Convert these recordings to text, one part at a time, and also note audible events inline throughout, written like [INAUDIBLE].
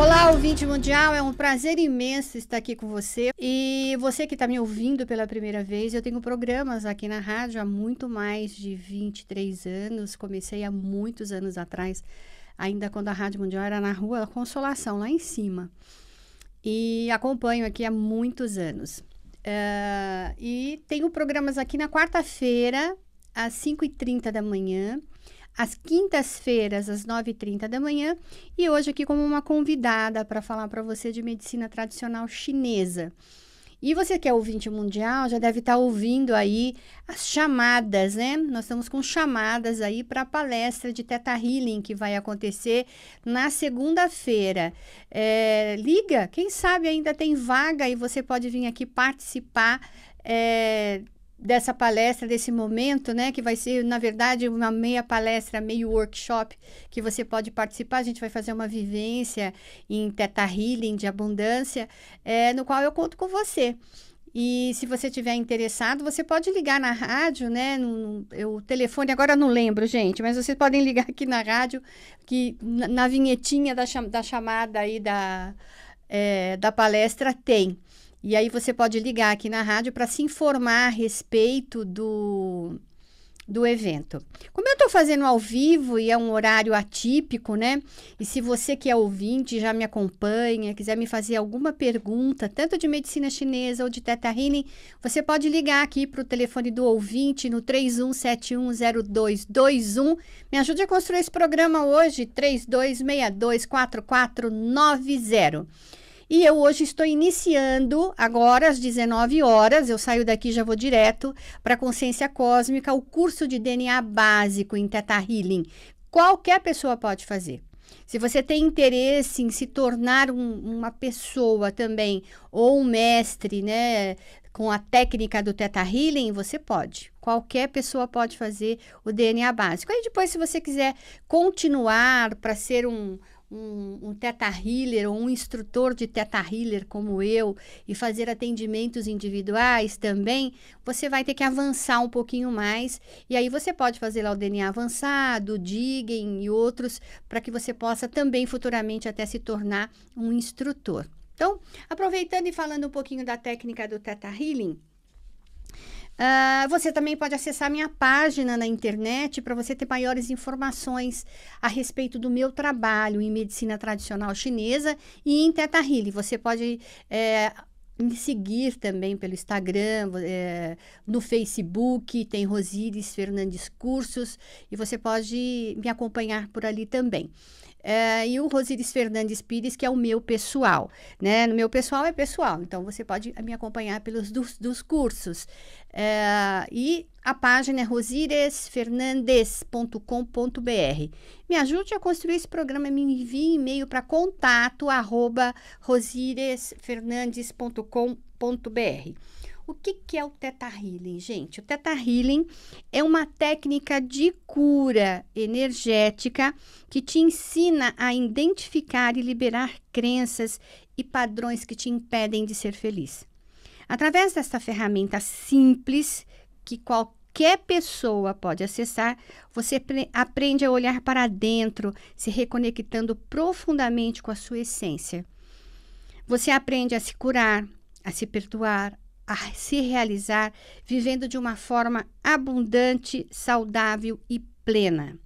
Olá, ouvinte mundial, é um prazer imenso estar aqui com você. E você que está me ouvindo pela primeira vez, eu tenho programas aqui na rádio há muito mais de 23 anos. Comecei há muitos anos atrás, ainda quando a Rádio Mundial era na Rua Consolação, lá em cima. E acompanho aqui há muitos anos. Uh, e tenho programas aqui na quarta-feira, às 5h30 da manhã às quintas-feiras, às 9h30 da manhã, e hoje aqui como uma convidada para falar para você de medicina tradicional chinesa. E você que é ouvinte mundial já deve estar tá ouvindo aí as chamadas, né? Nós estamos com chamadas aí para a palestra de Teta Healing que vai acontecer na segunda-feira. É, liga, quem sabe ainda tem vaga e você pode vir aqui participar. É, dessa palestra, desse momento, né? Que vai ser, na verdade, uma meia palestra, meio workshop que você pode participar. A gente vai fazer uma vivência em Teta Healing de abundância, é, no qual eu conto com você. E se você tiver interessado, você pode ligar na rádio, né? O telefone agora não lembro, gente, mas vocês podem ligar aqui na rádio, que na, na vinhetinha da, cham, da chamada aí da, é, da palestra tem. E aí você pode ligar aqui na rádio para se informar a respeito do, do evento. Como eu estou fazendo ao vivo e é um horário atípico, né? E se você que é ouvinte já me acompanha, quiser me fazer alguma pergunta, tanto de medicina chinesa ou de teta healing, você pode ligar aqui para o telefone do ouvinte no 31710221. Me ajude a construir esse programa hoje, 32624490. E eu hoje estou iniciando, agora às 19 horas, eu saio daqui já vou direto para Consciência Cósmica, o curso de DNA básico em Teta Healing. Qualquer pessoa pode fazer. Se você tem interesse em se tornar um, uma pessoa também, ou um mestre, né, com a técnica do Teta Healing, você pode. Qualquer pessoa pode fazer o DNA básico. Aí depois, se você quiser continuar para ser um, um, um teta healer ou um instrutor de teta healer como eu e fazer atendimentos individuais também, você vai ter que avançar um pouquinho mais. E aí você pode fazer lá o DNA avançado, Digen e outros, para que você possa também futuramente até se tornar um instrutor. Então, aproveitando e falando um pouquinho da técnica do Teta Healing, Uh, você também pode acessar minha página na internet para você ter maiores informações a respeito do meu trabalho em medicina tradicional chinesa e em Teta Healy. Você pode é, me seguir também pelo Instagram, é, no Facebook, tem Rosíris Fernandes Cursos e você pode me acompanhar por ali também é, e o Rosiris Fernandes Pires, que é o meu pessoal. Né? No meu pessoal é pessoal, então você pode me acompanhar pelos dos, dos cursos. É, e a página é rosiresfernandes.com.br. Me ajude a construir esse programa, me envie e-mail para contato rosiresfernandes.com.br. O que, que é o Teta Healing, gente? O Teta Healing é uma técnica de cura energética que te ensina a identificar e liberar crenças e padrões que te impedem de ser feliz. Através desta ferramenta simples, que qualquer pessoa pode acessar, você aprende a olhar para dentro, se reconectando profundamente com a sua essência. Você aprende a se curar, a se perdoar, a se realizar vivendo de uma forma abundante, saudável e plena.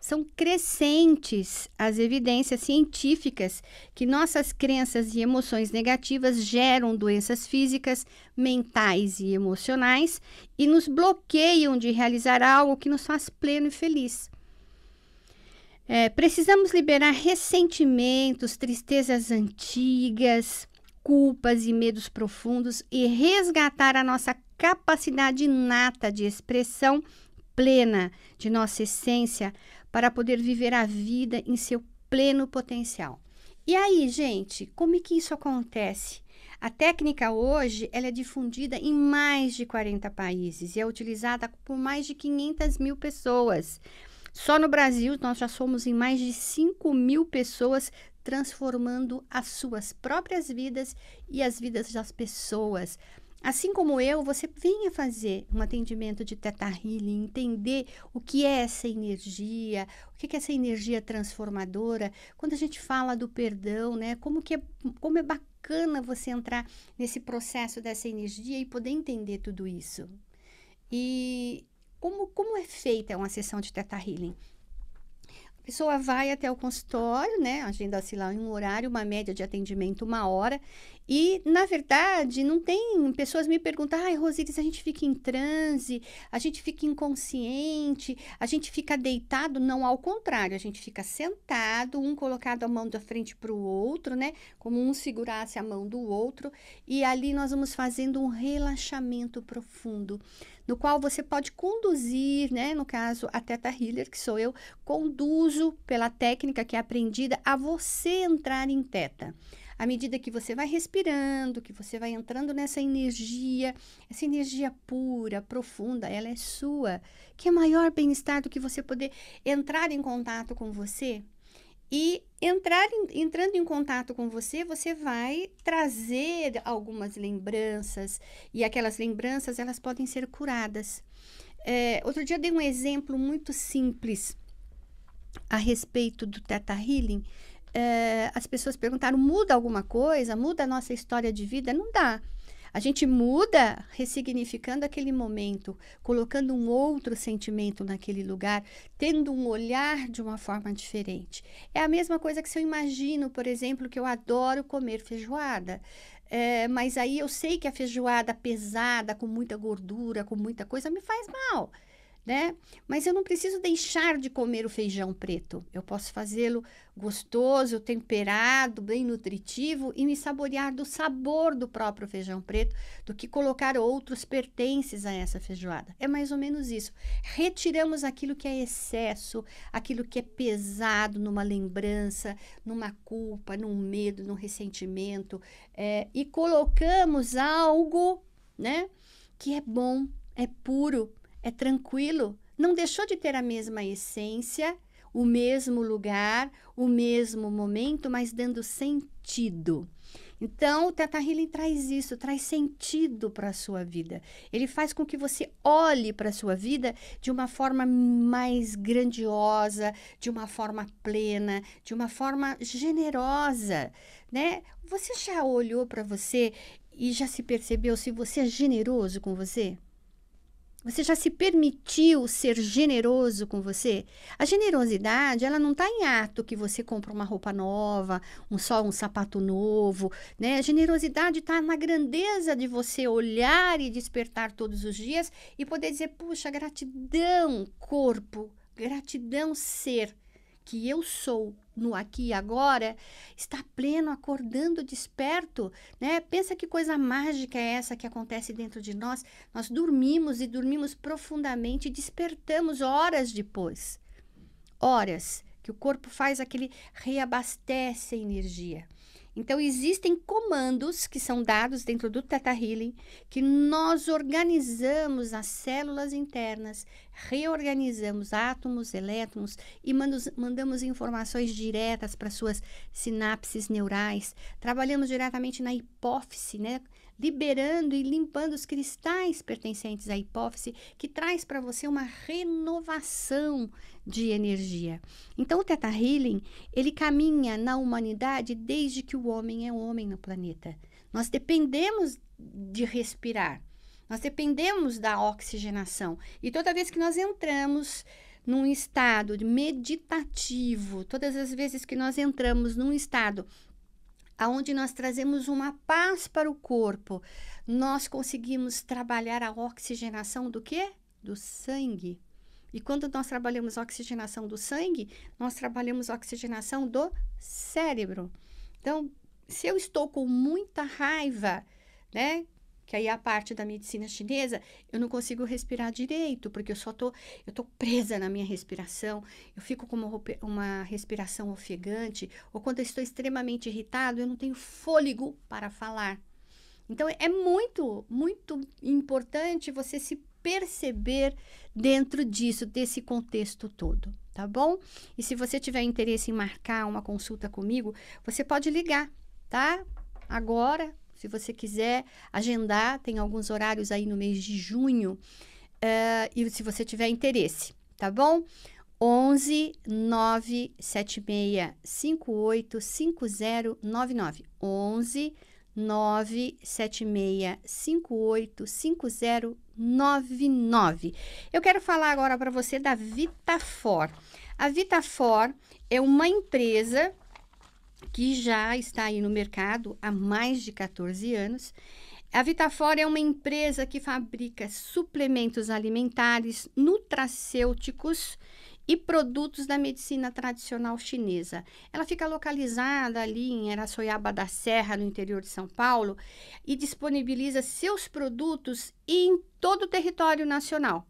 São crescentes as evidências científicas que nossas crenças e emoções negativas geram doenças físicas, mentais e emocionais e nos bloqueiam de realizar algo que nos faz pleno e feliz. É, precisamos liberar ressentimentos, tristezas antigas, culpas e medos profundos e resgatar a nossa capacidade inata de expressão plena de nossa essência para poder viver a vida em seu pleno potencial. E aí, gente, como é que isso acontece? A técnica hoje ela é difundida em mais de 40 países e é utilizada por mais de 500 mil pessoas. Só no Brasil, nós já somos em mais de 5 mil pessoas transformando as suas próprias vidas e as vidas das pessoas. Assim como eu, você venha fazer um atendimento de Teta Healing, entender o que é essa energia, o que é essa energia transformadora. Quando a gente fala do perdão, né? Como que é, como é bacana você entrar nesse processo dessa energia e poder entender tudo isso. E como, como é feita uma sessão de Teta Healing? A pessoa vai até o consultório, né? Agenda-se lá em um horário, uma média de atendimento, uma hora, e, na verdade, não tem pessoas me perguntam, ai, Rosiris, a gente fica em transe, a gente fica inconsciente, a gente fica deitado. Não, ao contrário, a gente fica sentado, um colocado a mão da frente para o outro, né? Como um segurasse a mão do outro. E ali nós vamos fazendo um relaxamento profundo, no qual você pode conduzir, né? No caso, a Teta Healer, que sou eu, conduzo pela técnica que é aprendida a você entrar em teta à medida que você vai respirando, que você vai entrando nessa energia, essa energia pura, profunda, ela é sua, que é maior bem-estar do que você poder entrar em contato com você. E entrar em, entrando em contato com você, você vai trazer algumas lembranças e aquelas lembranças elas podem ser curadas. É, outro dia eu dei um exemplo muito simples a respeito do Teta Healing é, as pessoas perguntaram: muda alguma coisa? Muda a nossa história de vida? Não dá. A gente muda ressignificando aquele momento, colocando um outro sentimento naquele lugar, tendo um olhar de uma forma diferente. É a mesma coisa que se eu imagino, por exemplo, que eu adoro comer feijoada. É, mas aí eu sei que a feijoada pesada, com muita gordura, com muita coisa, me faz mal. Né? Mas eu não preciso deixar de comer o feijão preto. Eu posso fazê-lo gostoso, temperado, bem nutritivo e me saborear do sabor do próprio feijão preto do que colocar outros pertences a essa feijoada. É mais ou menos isso. Retiramos aquilo que é excesso, aquilo que é pesado numa lembrança, numa culpa, num medo, num ressentimento é, e colocamos algo, né, que é bom, é puro, é tranquilo. Não deixou de ter a mesma essência o mesmo lugar, o mesmo momento, mas dando sentido. Então, o Teta Healing traz isso, traz sentido para a sua vida. Ele faz com que você olhe para a sua vida de uma forma mais grandiosa, de uma forma plena, de uma forma generosa, né? Você já olhou para você e já se percebeu se você é generoso com você? Você já se permitiu ser generoso com você? A generosidade, ela não está em ato que você compra uma roupa nova, um só um sapato novo, né? A generosidade está na grandeza de você olhar e despertar todos os dias e poder dizer, puxa, gratidão, corpo, gratidão, ser que eu sou no aqui e agora, está pleno, acordando, desperto, né? Pensa que coisa mágica é essa que acontece dentro de nós. Nós dormimos e dormimos profundamente e despertamos horas depois. Horas que o corpo faz aquele reabastece a energia. Então existem comandos que são dados dentro do Theta Healing que nós organizamos as células internas reorganizamos átomos, elétrons e mandamos informações diretas para suas sinapses neurais. Trabalhamos diretamente na hipófise, né? liberando e limpando os cristais pertencentes à hipófise, que traz para você uma renovação de energia. Então o Theta Healing, ele caminha na humanidade desde que o homem é homem no planeta. Nós dependemos de respirar. Nós dependemos da oxigenação. E toda vez que nós entramos num estado meditativo, todas as vezes que nós entramos num estado aonde nós trazemos uma paz para o corpo, nós conseguimos trabalhar a oxigenação do quê? Do sangue. E quando nós trabalhamos a oxigenação do sangue, nós trabalhamos a oxigenação do cérebro. Então, se eu estou com muita raiva, né? que aí a parte da medicina chinesa, eu não consigo respirar direito, porque eu só tô, eu tô presa na minha respiração, eu fico com uma, uma respiração ofegante, ou quando eu estou extremamente irritado, eu não tenho fôlego para falar. Então é muito, muito importante você se perceber dentro disso, desse contexto todo, tá bom? E se você tiver interesse em marcar uma consulta comigo, você pode ligar, tá? Agora se você quiser agendar, tem alguns horários aí no mês de junho. Uh, e se você tiver interesse, tá bom? 11 976 58 5099. 11 5099. Eu quero falar agora para você da Vitafor. A Vitafor é uma empresa que já está aí no mercado há mais de 14 anos. A Vitafora é uma empresa que fabrica suplementos alimentares, nutracêuticos e produtos da medicina tradicional chinesa. Ela fica localizada ali em Araçoiaba da Serra, no interior de São Paulo, e disponibiliza seus produtos em todo o território nacional.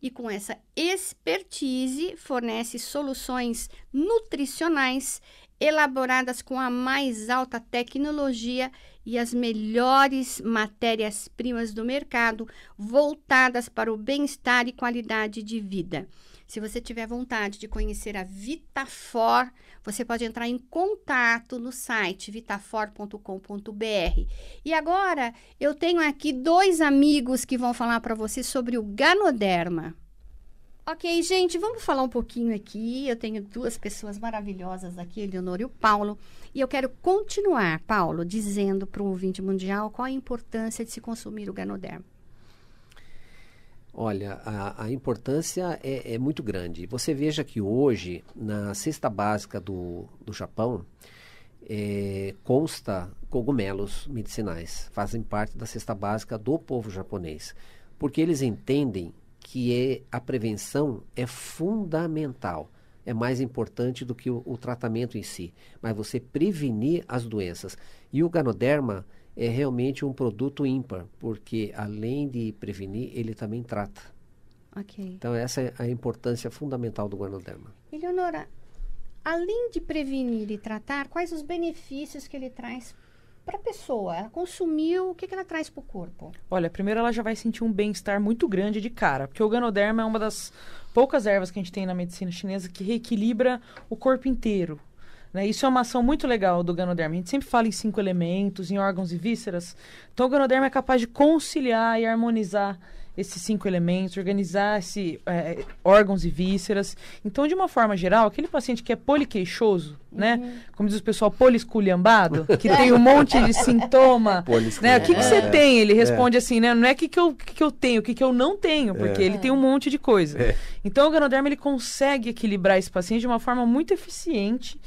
E com essa expertise, fornece soluções nutricionais elaboradas com a mais alta tecnologia e as melhores matérias-primas do mercado, voltadas para o bem-estar e qualidade de vida. Se você tiver vontade de conhecer a Vitafor, você pode entrar em contato no site vitafor.com.br. E agora eu tenho aqui dois amigos que vão falar para você sobre o Ganoderma. Ok, gente, vamos falar um pouquinho aqui. Eu tenho duas pessoas maravilhosas aqui, Eleonora e o Paulo. E eu quero continuar, Paulo, dizendo para o ouvinte mundial qual a importância de se consumir o ganoderma. Olha, a, a importância é, é, muito grande. Você veja que hoje, na cesta básica do, do Japão, é, consta cogumelos medicinais. Fazem parte da cesta básica do povo japonês. Porque eles entendem que é, a prevenção é fundamental. É mais importante do que o, o tratamento em si. Mas você prevenir as doenças. E o ganoderma é realmente um produto ímpar, porque além de prevenir, ele também trata. Okay. Então, essa é a importância fundamental do Ganoderma Eleonora, além de prevenir e tratar, quais os benefícios que ele traz para a pessoa? Ela consumiu, o que, que ela traz para o corpo? Olha, primeiro ela já vai sentir um bem-estar muito grande de cara, porque o ganoderma é uma das poucas ervas que a gente tem na medicina chinesa que reequilibra o corpo inteiro. Né? Isso é uma ação muito legal do ganoderma. A gente sempre fala em cinco elementos, em órgãos e vísceras. Então, o ganoderma é capaz de conciliar e harmonizar esses cinco elementos, organizar esse, é, órgãos e vísceras. Então, de uma forma geral, aquele paciente que é poliqueixoso, né? uhum. né? Como diz o pessoal, polisculhambado, que [LAUGHS] é. tem um monte de sintoma. né? O que, que você é. tem? Ele é. responde assim, né? Não é o que, que, eu, que, que eu tenho, o que, que eu não tenho, porque ele tem um monte de coisa. Então, o Ganoderma, ele consegue equilibrar esse paciente de uma forma muito eficiente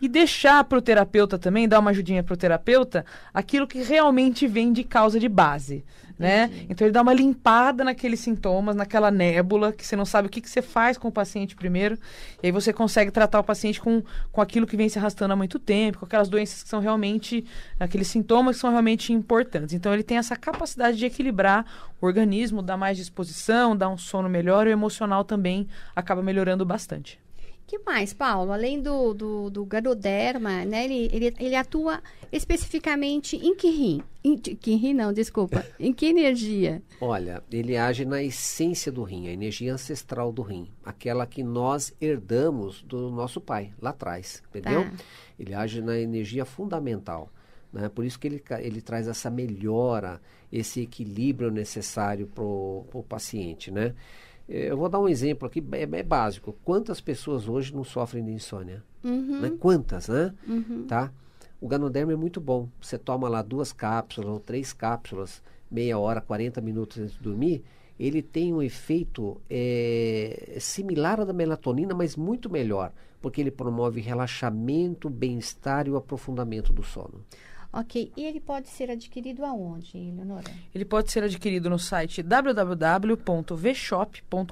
e deixar para o terapeuta também, dar uma ajudinha para o terapeuta, aquilo que realmente vem de causa de base. Né? Então ele dá uma limpada naqueles sintomas, naquela nébula, que você não sabe o que, que você faz com o paciente primeiro, e aí você consegue tratar o paciente com, com aquilo que vem se arrastando há muito tempo, com aquelas doenças que são realmente, aqueles sintomas que são realmente importantes. Então ele tem essa capacidade de equilibrar o organismo, dar mais disposição, dar um sono melhor, e o emocional também acaba melhorando bastante que mais, Paulo? Além do, do, do ganoderma, né? Ele, ele, ele atua especificamente em que rim? Em que rim não, desculpa. [LAUGHS] Em que energia? Olha, ele age na essência do rim, a energia ancestral do rim. Aquela que nós herdamos do nosso pai, lá atrás, entendeu? Tá. Ele age na energia fundamental. Né? Por isso que ele, ele traz essa melhora, esse equilíbrio necessário para o paciente, né? Eu vou dar um exemplo aqui, é, é básico. Quantas pessoas hoje não sofrem de insônia? Uhum. Né? Quantas, né? Uhum. Tá? O ganoderma é muito bom. Você toma lá duas cápsulas ou três cápsulas, meia hora, 40 minutos antes de dormir, ele tem um efeito é, similar ao da melatonina, mas muito melhor, porque ele promove relaxamento, bem-estar e o aprofundamento do sono. Ok. E ele pode ser adquirido aonde, Eleonora? Ele pode ser adquirido no site www.vshop.com.br.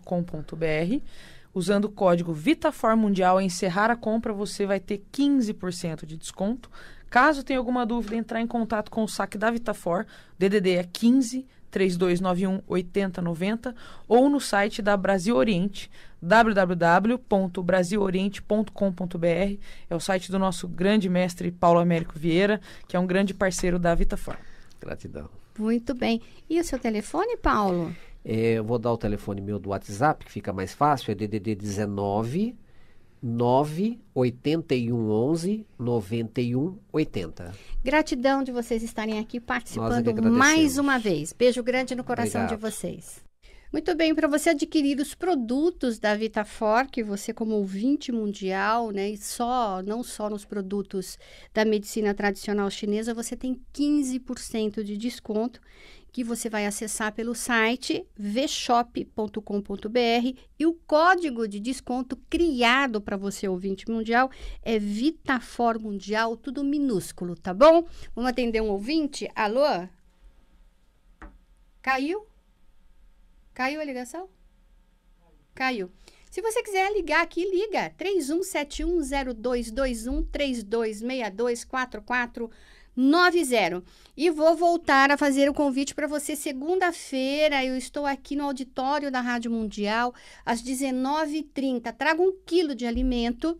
Usando o código VitaFor Mundial, ao encerrar a compra, você vai ter 15% de desconto. Caso tenha alguma dúvida, entrar em contato com o saque da VitaFor. DDD é 15 3291 8090 ou no site da Brasil Oriente, www.brasiloriente.com.br. É o site do nosso grande mestre Paulo Américo Vieira, que é um grande parceiro da Vitafarm. Gratidão. Muito bem. E o seu telefone, Paulo? É, eu vou dar o telefone meu do WhatsApp, que fica mais fácil, é DDD 19 98111 9180. Gratidão de vocês estarem aqui é participando mais uma vez. Beijo grande no coração Obrigado. de vocês. Muito bem, para você adquirir os produtos da Vitafor, que você como ouvinte mundial, né, e só, não só nos produtos da medicina tradicional chinesa, você tem 15% de desconto que você vai acessar pelo site vshop.com.br e o código de desconto criado para você ouvinte mundial é Vitafor Mundial, tudo minúsculo, tá bom? Vamos atender um ouvinte? Alô? Caiu? Caiu a ligação? Caiu. Se você quiser ligar aqui, liga 31710221 326244 9-0. E vou voltar a fazer o convite para você segunda-feira. Eu estou aqui no auditório da Rádio Mundial às 19h30. Traga um quilo de alimento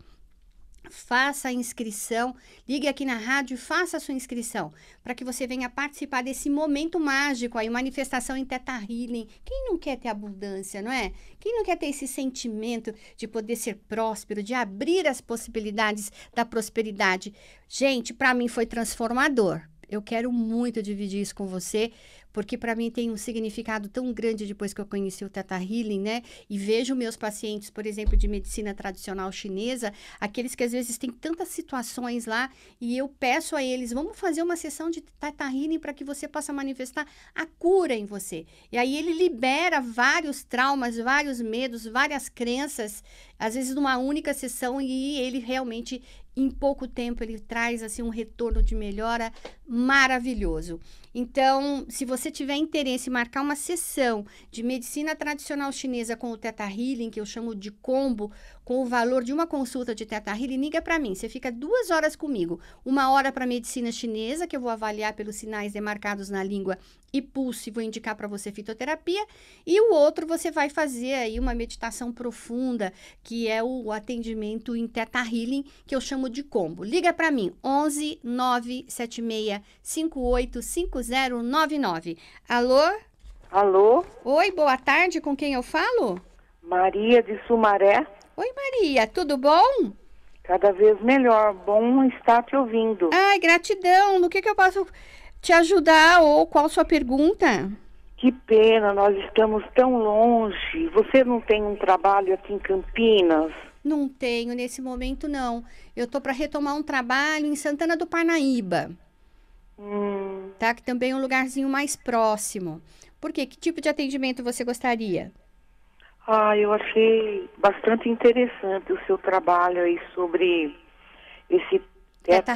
faça a inscrição, ligue aqui na rádio e faça a sua inscrição, para que você venha participar desse momento mágico aí, manifestação em Teta Healing. Quem não quer ter abundância, não é? Quem não quer ter esse sentimento de poder ser próspero, de abrir as possibilidades da prosperidade? Gente, para mim foi transformador. Eu quero muito dividir isso com você porque para mim tem um significado tão grande depois que eu conheci o Teta Healing, né? E vejo meus pacientes, por exemplo, de medicina tradicional chinesa, aqueles que às vezes têm tantas situações lá, e eu peço a eles, vamos fazer uma sessão de Teta Healing para que você possa manifestar a cura em você. E aí ele libera vários traumas, vários medos, várias crenças, às vezes numa única sessão, e ele realmente em pouco tempo ele traz assim um retorno de melhora maravilhoso. Então, se você tiver interesse em marcar uma sessão de medicina tradicional chinesa com o Teta Healing, que eu chamo de combo, com o valor de uma consulta de Teta Healing, liga para mim. Você fica duas horas comigo. Uma hora para medicina chinesa, que eu vou avaliar pelos sinais demarcados na língua e pulso e vou indicar para você fitoterapia. E o outro você vai fazer aí uma meditação profunda, que é o atendimento em Teta Healing, que eu chamo de combo. Liga para mim, 11 976 585099. Alô? Alô? Oi, boa tarde, com quem eu falo? Maria de Sumaré. Oi, Maria, tudo bom? Cada vez melhor, bom estar te ouvindo. Ai, gratidão, no que, que eu posso te ajudar ou qual sua pergunta? Que pena, nós estamos tão longe. Você não tem um trabalho aqui em Campinas? Não tenho, nesse momento não. Eu estou para retomar um trabalho em Santana do Parnaíba. Hum. Tá? Que também é um lugarzinho mais próximo. Por quê? Que tipo de atendimento você gostaria? Ah, eu achei bastante interessante o seu trabalho aí sobre esse é Teta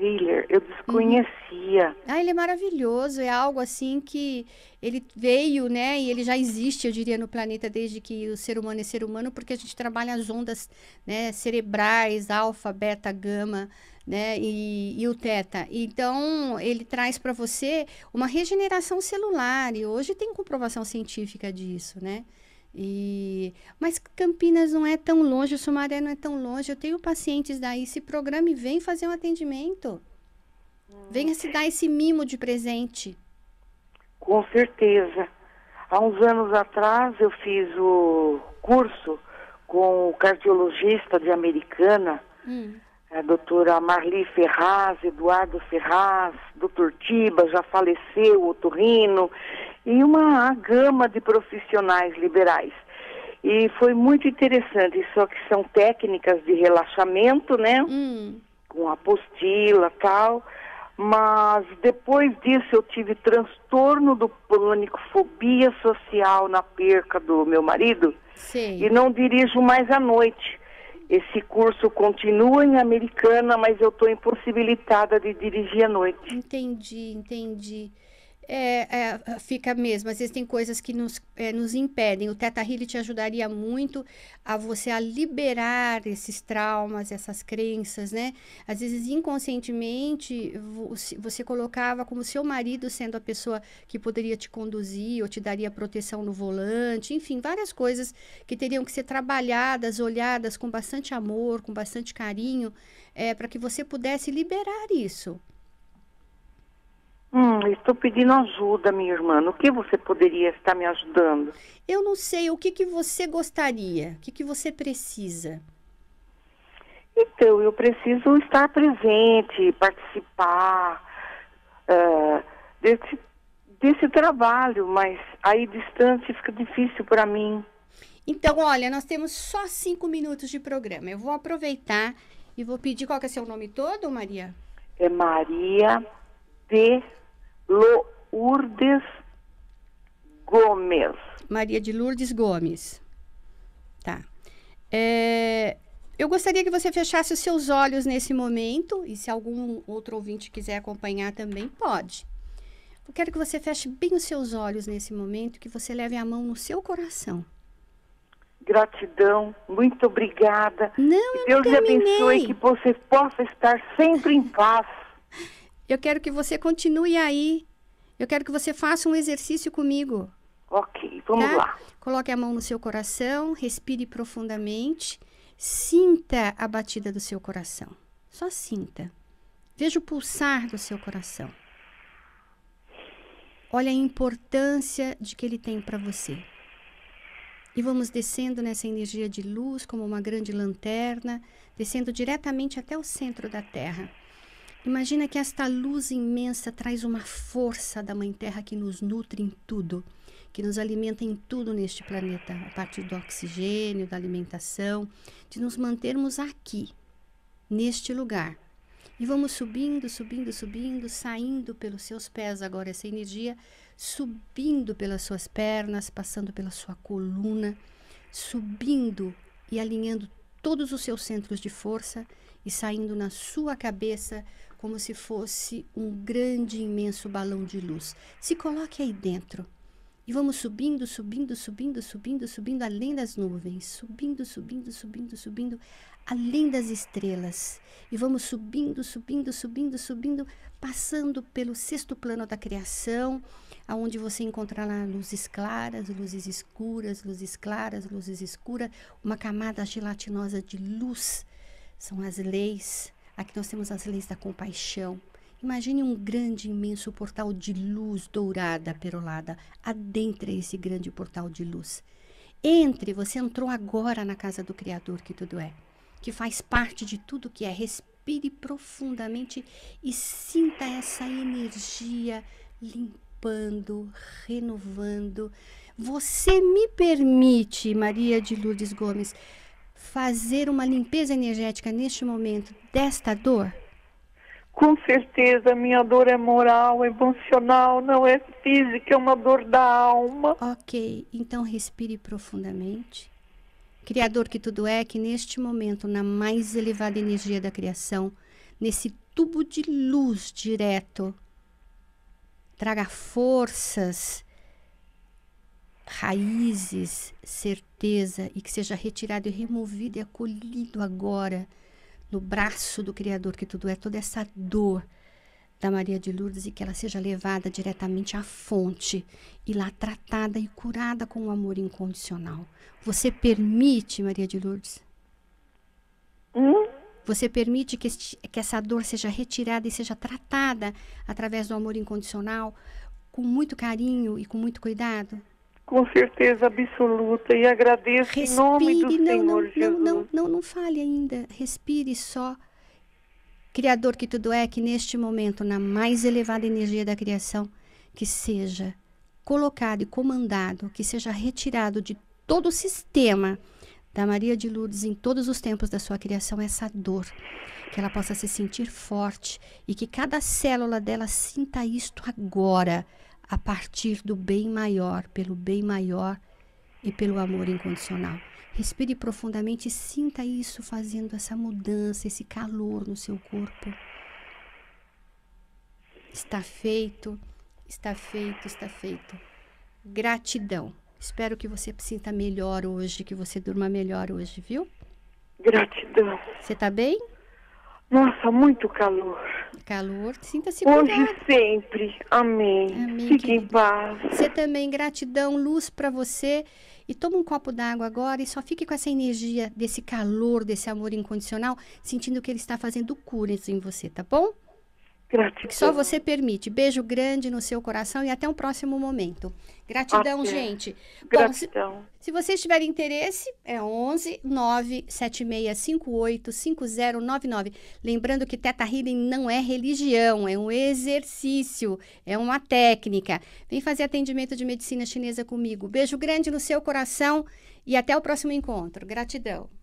Healer. Eu uhum. desconhecia. Ah, ele é maravilhoso. É algo assim que ele veio, né? E ele já existe, eu diria, no planeta desde que o ser humano é ser humano, porque a gente trabalha as ondas né, cerebrais, alfa, beta, gama né? E, e o teta. Então, ele traz para você uma regeneração celular, e hoje tem comprovação científica disso, né? E, mas Campinas não é tão longe, Sumaré não é tão longe. Eu tenho pacientes daí, se programa e vem fazer um atendimento. Hum. Venha se dar esse mimo de presente. Com certeza. Há uns anos atrás eu fiz o curso com o cardiologista de Americana. Hum a doutora Marli Ferraz, Eduardo Ferraz, doutor Tiba, já faleceu, o Turrino, e uma gama de profissionais liberais. E foi muito interessante, só que são técnicas de relaxamento, né? Hum. Com apostila tal. Mas depois disso eu tive transtorno do pânico, fobia social na perca do meu marido. Sim. E não dirijo mais à noite. Esse curso continua em Americana, mas eu estou impossibilitada de dirigir à noite. Entendi, entendi é, é, fica mesmo. Às vezes tem coisas que nos, é, nos impedem. O Teta Healing te ajudaria muito a você a liberar esses traumas, essas crenças, né? Às vezes inconscientemente você colocava como seu marido sendo a pessoa que poderia te conduzir ou te daria proteção no volante, enfim, várias coisas que teriam que ser trabalhadas, olhadas com bastante amor, com bastante carinho, é, para que você pudesse liberar isso. Hum, estou pedindo ajuda, minha irmã. O que você poderia estar me ajudando? Eu não sei. O que, que você gostaria? O que, que você precisa? Então, eu preciso estar presente, participar uh, desse, desse trabalho, mas aí distante fica difícil para mim. Então, olha, nós temos só cinco minutos de programa. Eu vou aproveitar e vou pedir qual que é seu nome todo, Maria? É Maria de Lourdes Gomes. Maria de Lourdes Gomes. Tá. É, eu gostaria que você fechasse os seus olhos nesse momento, e se algum outro ouvinte quiser acompanhar também, pode. Eu quero que você feche bem os seus olhos nesse momento, que você leve a mão no seu coração. Gratidão, muito obrigada. Não, que Deus lhe abençoe que você possa estar sempre em paz. [LAUGHS] Eu quero que você continue aí. Eu quero que você faça um exercício comigo. Ok, vamos tá? lá. Coloque a mão no seu coração, respire profundamente, sinta a batida do seu coração. Só sinta. Veja o pulsar do seu coração. Olha a importância de que ele tem para você. E vamos descendo nessa energia de luz como uma grande lanterna, descendo diretamente até o centro da Terra. Imagina que esta luz imensa traz uma força da Mãe Terra que nos nutre em tudo, que nos alimenta em tudo neste planeta, a partir do oxigênio, da alimentação, de nos mantermos aqui, neste lugar. E vamos subindo, subindo, subindo, saindo pelos seus pés agora essa energia, subindo pelas suas pernas, passando pela sua coluna, subindo e alinhando todos os seus centros de força e saindo na sua cabeça como se fosse um grande, imenso balão de luz. Se coloque aí dentro. E vamos subindo, subindo, subindo, subindo, subindo além das nuvens, subindo, subindo, subindo, subindo além das estrelas. E vamos subindo, subindo, subindo, subindo, passando pelo sexto plano da criação, aonde você encontrará luzes claras, luzes escuras, luzes claras, luzes escuras, uma camada gelatinosa de luz. São as leis, Aqui nós temos as leis da compaixão. Imagine um grande, imenso portal de luz dourada, perolada. Adentre esse grande portal de luz. Entre, você entrou agora na casa do Criador que tudo é, que faz parte de tudo que é. Respire profundamente e sinta essa energia limpando, renovando. Você me permite, Maria de Lourdes Gomes, fazer uma limpeza energética neste momento desta dor? Com certeza, minha dor é moral, emocional, não é física, é uma dor da alma. Ok, então respire profundamente. Criador que tudo é, que neste momento, na mais elevada energia da criação, nesse tubo de luz direto, traga forças raízes, certeza e que seja retirado e removido e acolhido agora no braço do Criador que tudo é, toda essa dor da Maria de Lourdes e que ela seja levada diretamente à fonte e lá tratada e curada com o um amor incondicional. Você permite, Maria de Lourdes? Hum? Você permite que, este, que essa dor seja retirada e seja tratada através do amor incondicional com muito carinho e com muito cuidado? com certeza absoluta e agradeço Respire, em nome do não, Senhor não, Jesus. Não, não, não, não fale ainda. Respire só. Criador que tudo é, que neste momento, na mais elevada energia da criação, que seja colocado e comandado, que seja retirado de todo o sistema da Maria de Lourdes em todos os tempos da sua criação essa dor, que ela possa se sentir forte e que cada célula dela sinta isto agora, a partir do bem maior, pelo bem maior e pelo amor incondicional. Respire profundamente e sinta isso fazendo essa mudança, esse calor no seu corpo. Está feito, está feito, está feito. Gratidão. Espero que você sinta melhor hoje, que você durma melhor hoje, viu? Gratidão. Você está bem? Nossa, muito calor. Calor, sinta-se Hoje cuidado. sempre. Amém. Amém Fique querido. em paz. Você também, gratidão, luz para você. E toma um copo d'água agora e só fique com essa energia desse calor, desse amor incondicional, sentindo que ele está fazendo curas em você, tá bom? Gratidão. Que só você permite. Beijo grande no seu coração e até um próximo momento. Gratidão, okay. gente. Gratidão. Bom, se, se, vocês tiverem interesse, é 11 5099. Lembrando que Teta Healing não é religião, é um exercício, é uma técnica. Vem fazer atendimento de medicina chinesa comigo. Beijo grande no seu coração e até o próximo encontro. Gratidão.